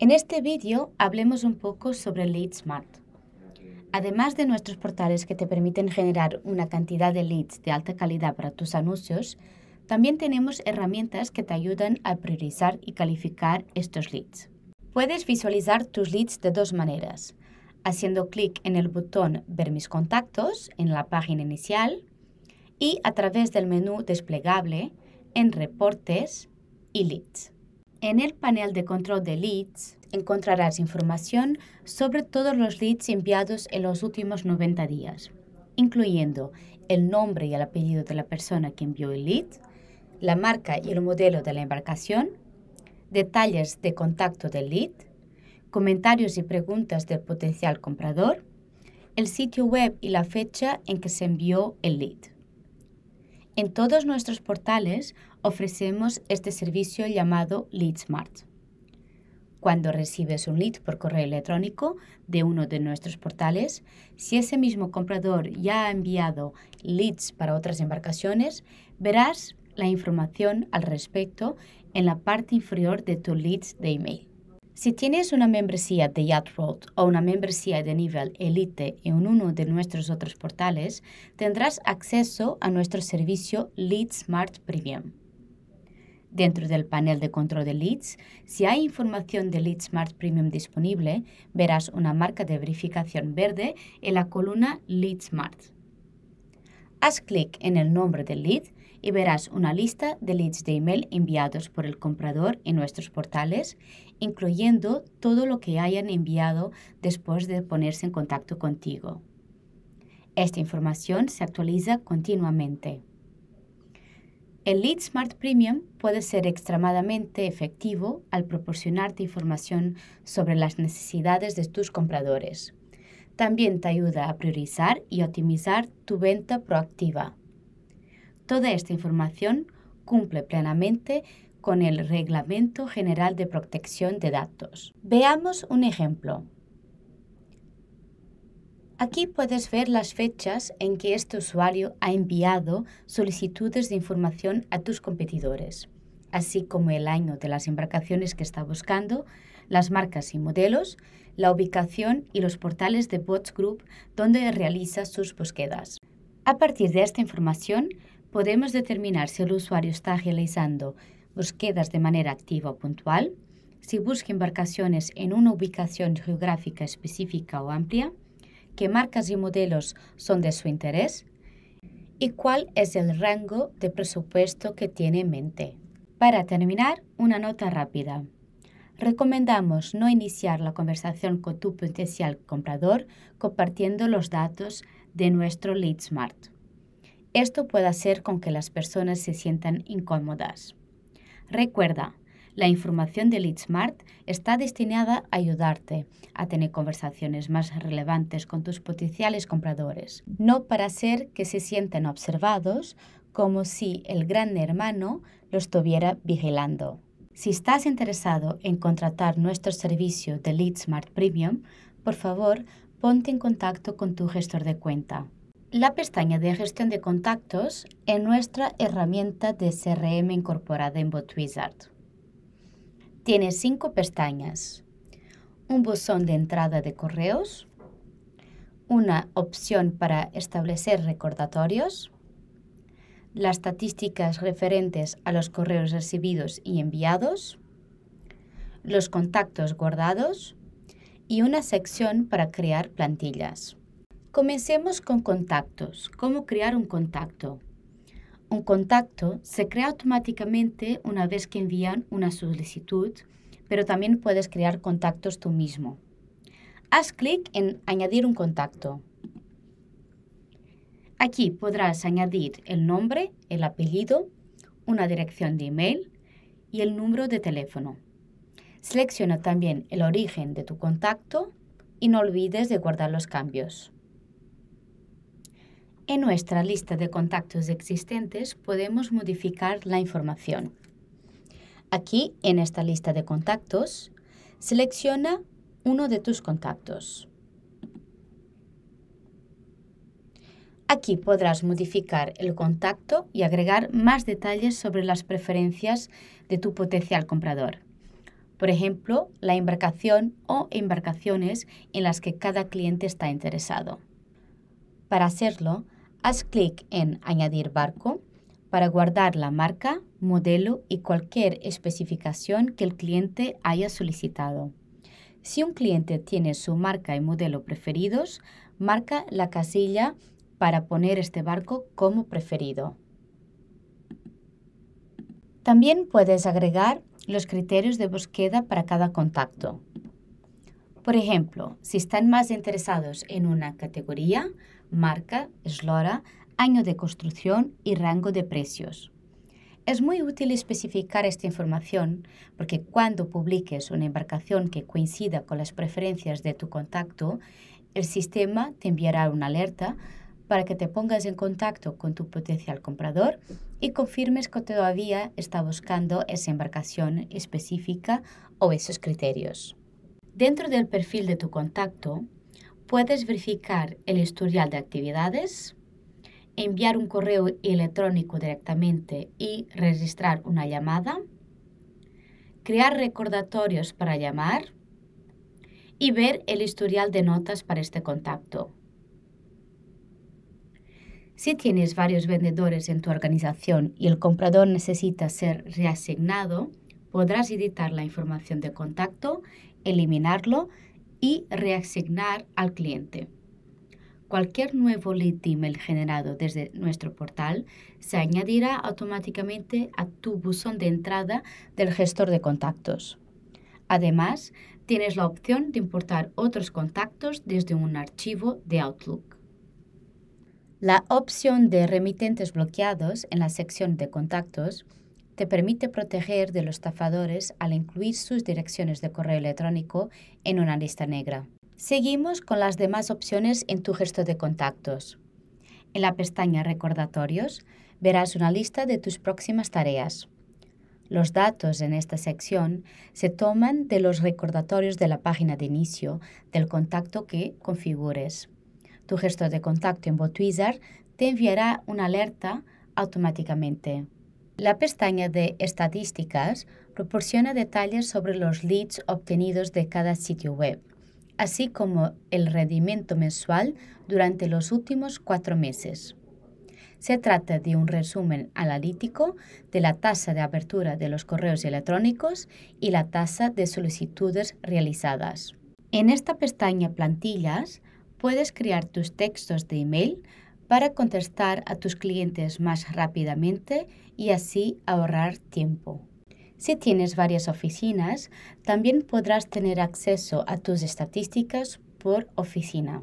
En este vídeo hablemos un poco sobre Leadsmart. Además de nuestros portales que te permiten generar una cantidad de leads de alta calidad para tus anuncios, también tenemos herramientas que te ayudan a priorizar y calificar estos leads. Puedes visualizar tus leads de dos maneras, haciendo clic en el botón Ver mis contactos en la página inicial y a través del menú desplegable en Reportes y Leads. En el panel de control de leads encontrarás información sobre todos los leads enviados en los últimos 90 días, incluyendo el nombre y el apellido de la persona que envió el lead, la marca y el modelo de la embarcación, detalles de contacto del lead, comentarios y preguntas del potencial comprador, el sitio web y la fecha en que se envió el lead. En todos nuestros portales ofrecemos este servicio llamado LeadSmart. Cuando recibes un lead por correo electrónico de uno de nuestros portales, si ese mismo comprador ya ha enviado leads para otras embarcaciones, verás la información al respecto en la parte inferior de tu leads de email. Si tienes una membresía de Yacht Road o una membresía de nivel Elite en uno de nuestros otros portales, tendrás acceso a nuestro servicio Lead Smart Premium. Dentro del panel de control de leads, si hay información de Lead Smart Premium disponible, verás una marca de verificación verde en la columna Lead Smart. Haz clic en el nombre del lead y verás una lista de leads de email enviados por el comprador en nuestros portales, incluyendo todo lo que hayan enviado después de ponerse en contacto contigo. Esta información se actualiza continuamente. El Lead Smart Premium puede ser extremadamente efectivo al proporcionarte información sobre las necesidades de tus compradores. También te ayuda a priorizar y optimizar tu venta proactiva. Toda esta información cumple plenamente con el Reglamento General de Protección de Datos. Veamos un ejemplo. Aquí puedes ver las fechas en que este usuario ha enviado solicitudes de información a tus competidores, así como el año de las embarcaciones que está buscando, las marcas y modelos, la ubicación y los portales de Bots Group donde realiza sus búsquedas. A partir de esta información, podemos determinar si el usuario está realizando búsquedas de manera activa o puntual, si busca embarcaciones en una ubicación geográfica específica o amplia, qué marcas y modelos son de su interés y cuál es el rango de presupuesto que tiene en mente. Para terminar, una nota rápida. Recomendamos no iniciar la conversación con tu potencial comprador compartiendo los datos de nuestro Lead esto puede hacer con que las personas se sientan incómodas. Recuerda, la información de LeadSmart está destinada a ayudarte a tener conversaciones más relevantes con tus potenciales compradores, no para hacer que se sientan observados como si el gran hermano los estuviera vigilando. Si estás interesado en contratar nuestro servicio de LeadSmart Premium, por favor, ponte en contacto con tu gestor de cuenta la pestaña de gestión de contactos en nuestra herramienta de CRM incorporada en BotWizard. Tiene cinco pestañas. Un buzón de entrada de correos, una opción para establecer recordatorios, las estadísticas referentes a los correos recibidos y enviados, los contactos guardados y una sección para crear plantillas. Comencemos con contactos. ¿Cómo crear un contacto? Un contacto se crea automáticamente una vez que envían una solicitud, pero también puedes crear contactos tú mismo. Haz clic en Añadir un contacto. Aquí podrás añadir el nombre, el apellido, una dirección de email y el número de teléfono. Selecciona también el origen de tu contacto y no olvides de guardar los cambios. En nuestra lista de contactos existentes podemos modificar la información. Aquí, en esta lista de contactos, selecciona uno de tus contactos. Aquí podrás modificar el contacto y agregar más detalles sobre las preferencias de tu potencial comprador. Por ejemplo, la embarcación o embarcaciones en las que cada cliente está interesado. Para hacerlo, Haz clic en Añadir barco para guardar la marca, modelo y cualquier especificación que el cliente haya solicitado. Si un cliente tiene su marca y modelo preferidos, marca la casilla para poner este barco como preferido. También puedes agregar los criterios de búsqueda para cada contacto. Por ejemplo, si están más interesados en una categoría, marca, eslora, año de construcción y rango de precios. Es muy útil especificar esta información porque cuando publiques una embarcación que coincida con las preferencias de tu contacto, el sistema te enviará una alerta para que te pongas en contacto con tu potencial comprador y confirmes que todavía está buscando esa embarcación específica o esos criterios. Dentro del perfil de tu contacto, puedes verificar el historial de actividades, enviar un correo electrónico directamente y registrar una llamada, crear recordatorios para llamar y ver el historial de notas para este contacto. Si tienes varios vendedores en tu organización y el comprador necesita ser reasignado, podrás editar la información de contacto, eliminarlo, y reasignar al cliente. Cualquier nuevo lead email generado desde nuestro portal se añadirá automáticamente a tu buzón de entrada del gestor de contactos. Además, tienes la opción de importar otros contactos desde un archivo de Outlook. La opción de remitentes bloqueados en la sección de contactos te permite proteger de los estafadores al incluir sus direcciones de correo electrónico en una lista negra. Seguimos con las demás opciones en tu gesto de contactos. En la pestaña Recordatorios verás una lista de tus próximas tareas. Los datos en esta sección se toman de los recordatorios de la página de inicio del contacto que configures. Tu gesto de contacto en Botwizard te enviará una alerta automáticamente. La pestaña de Estadísticas proporciona detalles sobre los leads obtenidos de cada sitio web, así como el rendimiento mensual durante los últimos cuatro meses. Se trata de un resumen analítico de la tasa de apertura de los correos electrónicos y la tasa de solicitudes realizadas. En esta pestaña Plantillas puedes crear tus textos de email para contestar a tus clientes más rápidamente y así ahorrar tiempo. Si tienes varias oficinas, también podrás tener acceso a tus estadísticas por oficina.